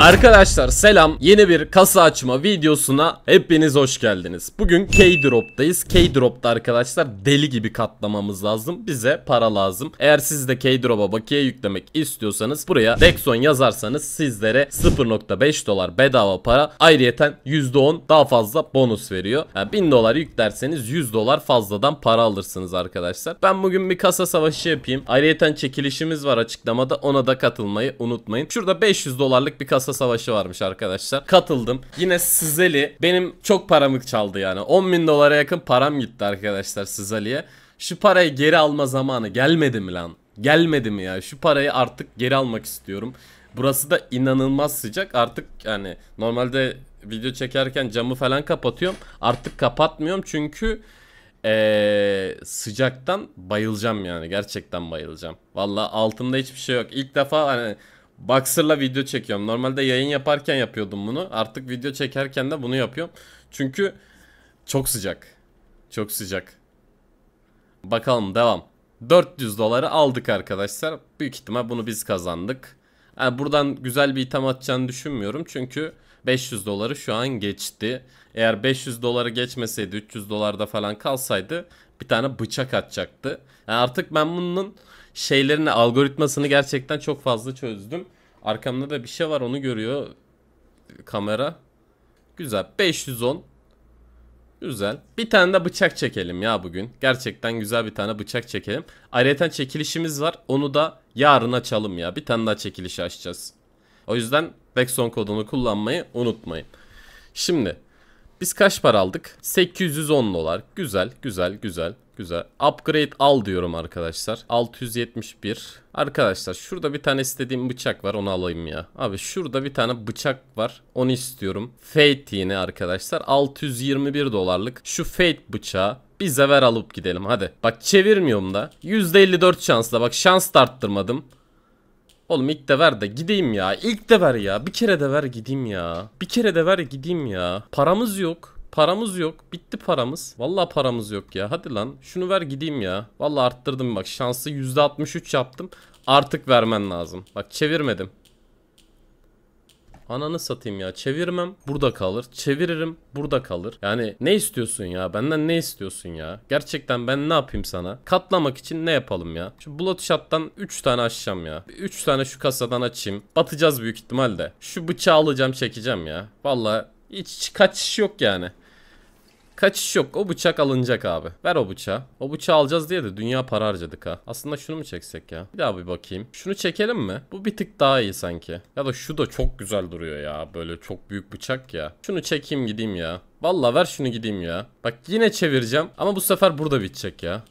Arkadaşlar selam yeni bir kasa açma videosuna hepiniz hoş geldiniz. Bugün K-Drop'tayız. K-Drop'ta arkadaşlar deli gibi katlamamız lazım. Bize para lazım. Eğer siz de K-Drop'a bakiye yüklemek istiyorsanız buraya Dexon yazarsanız sizlere 0.5 dolar bedava para ayrıyeten %10 daha fazla bonus veriyor. Yani 1000 dolar yüklerseniz 100 dolar fazladan para alırsınız arkadaşlar. Ben bugün bir kasa savaşı yapayım. Ayrıyeten çekilişimiz var açıklamada ona da katılmayı unutmayın. Şurada 500 dolarlık bir kasa masa savaşı varmış arkadaşlar. Katıldım. Yine Sizeli benim çok paramı çaldı yani. 10 bin dolara yakın param gitti arkadaşlar Sızeli'ye. Şu parayı geri alma zamanı gelmedi mi lan? Gelmedi mi ya? Şu parayı artık geri almak istiyorum. Burası da inanılmaz sıcak. Artık yani normalde video çekerken camı falan kapatıyorum. Artık kapatmıyorum çünkü ee, sıcaktan bayılacağım yani. Gerçekten bayılacağım. Valla altımda hiçbir şey yok. İlk defa hani Boxer'la video çekiyorum. Normalde yayın yaparken yapıyordum bunu. Artık video çekerken de bunu yapıyorum. Çünkü çok sıcak. Çok sıcak. Bakalım devam. 400 doları aldık arkadaşlar. Büyük ihtimal bunu biz kazandık. Yani buradan güzel bir item atacağını düşünmüyorum. Çünkü 500 doları şu an geçti. Eğer 500 doları geçmeseydi 300 dolarda falan kalsaydı bir tane bıçak atacaktı. Yani artık ben bunun şeylerin algoritmasını gerçekten çok fazla çözdüm. Arkamda da bir şey var onu görüyor kamera. Güzel 510 Güzel. Bir tane de bıçak çekelim ya bugün. Gerçekten güzel bir tane bıçak çekelim. Ayrıca çekilişimiz var. Onu da yarın açalım ya. Bir tane daha çekilişi açacağız. O yüzden Vexon kodunu kullanmayı unutmayın. Şimdi biz kaç para aldık? 810 dolar. Güzel, güzel, güzel, güzel. Upgrade al diyorum arkadaşlar. 671. Arkadaşlar şurada bir tane istediğim bıçak var onu alayım ya. Abi şurada bir tane bıçak var onu istiyorum. Fate yine arkadaşlar 621 dolarlık. Şu Fate bıçağı bir zever alıp gidelim hadi. Bak çevirmiyorum da. %54 şansla bak şans da arttırmadım. Oğlum ilk de ver de gideyim ya. İlk de ver ya. Bir kere de ver gideyim ya. Bir kere de ver gideyim ya. Paramız yok. Paramız yok. Bitti paramız. Vallahi paramız yok ya. Hadi lan. Şunu ver gideyim ya. Vallahi arttırdım bak. Şansı %63 yaptım. Artık vermen lazım. Bak çevirmedim. Ananı satayım ya. Çevirmem burada kalır. Çeviririm burada kalır. Yani ne istiyorsun ya? Benden ne istiyorsun ya? Gerçekten ben ne yapayım sana? Katlamak için ne yapalım ya? Şu Bloodshot'tan 3 tane açacağım ya. 3 tane şu kasadan açayım. Batacağız büyük ihtimalle. Şu bıçağı alacağım çekeceğim ya. Valla hiç kaçış yok yani. Kaçış yok. O bıçak alınacak abi. Ver o bıçağı. O bıçağı alacağız diye de dünya para harcadık ha. Aslında şunu mu çeksek ya? Bir daha bir bakayım. Şunu çekelim mi? Bu bir tık daha iyi sanki. Ya da şu da çok güzel duruyor ya. Böyle çok büyük bıçak ya. Şunu çekeyim gideyim ya. Valla ver şunu gideyim ya. Bak yine çevireceğim ama bu sefer burada bitecek ya.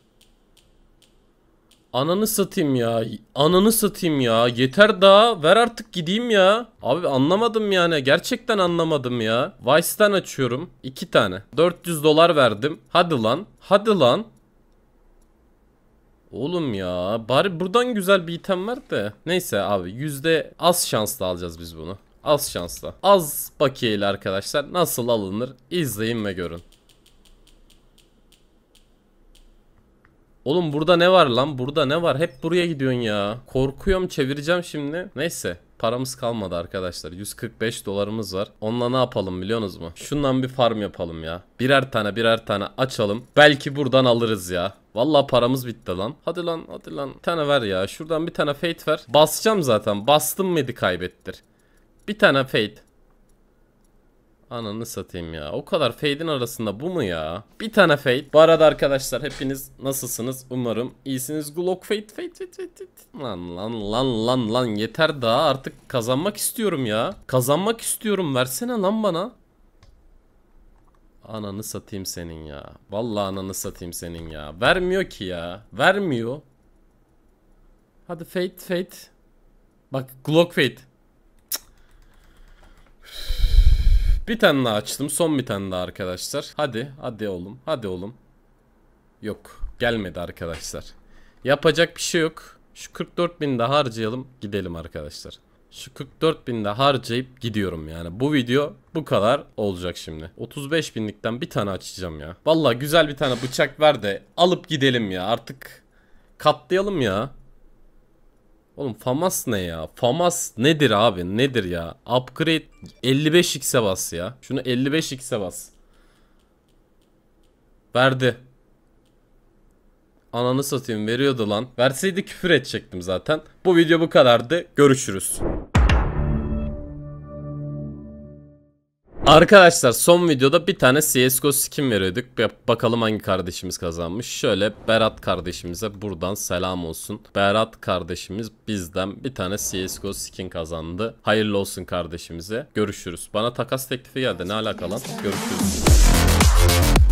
Ananı satayım ya. Ananı satayım ya. Yeter daha. Ver artık gideyim ya. Abi anlamadım yani. Gerçekten anlamadım ya. Vice'den açıyorum. iki tane. 400 dolar verdim. Hadi lan. Hadi lan. Oğlum ya. Bari buradan güzel bir item var de. Neyse abi. Yüzde az şansla alacağız biz bunu. Az şansla. Az bakiyeyle arkadaşlar nasıl alınır izleyin ve görün. Oğlum burada ne var lan? Burada ne var? Hep buraya gidiyorsun ya. Korkuyorum çevireceğim şimdi. Neyse. Paramız kalmadı arkadaşlar. 145 dolarımız var. Onunla ne yapalım biliyorsunuz mu? Şundan bir farm yapalım ya. Birer tane birer tane açalım. Belki buradan alırız ya. Valla paramız bitti lan. Hadi lan hadi lan. Bir tane ver ya. Şuradan bir tane fate ver. Basacağım zaten. Bastım mıydı kaybettir. Bir tane fate. Ananı satayım ya. O kadar fade'in arasında bu mu ya? Bir tane fade. Bu arada arkadaşlar hepiniz nasılsınız? Umarım iyisiniz. Glock fade fade fade fade. Lan lan lan lan lan yeter daha artık kazanmak istiyorum ya. Kazanmak istiyorum versene lan bana. Ananı satayım senin ya. Vallahi ananı satayım senin ya. Vermiyor ki ya. Vermiyor. Hadi fade fade. Bak Glock fade. Bir tane daha açtım. Son bir tane daha arkadaşlar. Hadi. Hadi oğlum. Hadi oğlum. Yok. Gelmedi arkadaşlar. Yapacak bir şey yok. Şu 44 bin de harcayalım. Gidelim arkadaşlar. Şu 44 bin de harcayıp gidiyorum yani. Bu video bu kadar olacak şimdi. 35 binlikten bir tane açacağım ya. Valla güzel bir tane bıçak ver de alıp gidelim ya. Artık katlayalım ya. Oğlum FAMAS ne ya? FAMAS nedir abi? Nedir ya? Upgrade 55x'e bas ya. Şunu 55x'e bas. Verdi. Ananı satayım veriyordu lan. Verseydi küfür edecektim zaten. Bu video bu kadardı. Görüşürüz. Arkadaşlar son videoda bir tane CSGO skin veriyorduk. Bakalım hangi kardeşimiz kazanmış. Şöyle Berat kardeşimize buradan selam olsun. Berat kardeşimiz bizden bir tane CSGO skin kazandı. Hayırlı olsun kardeşimize. Görüşürüz. Bana takas teklifi geldi. Ne alakalı? Görüşürüz.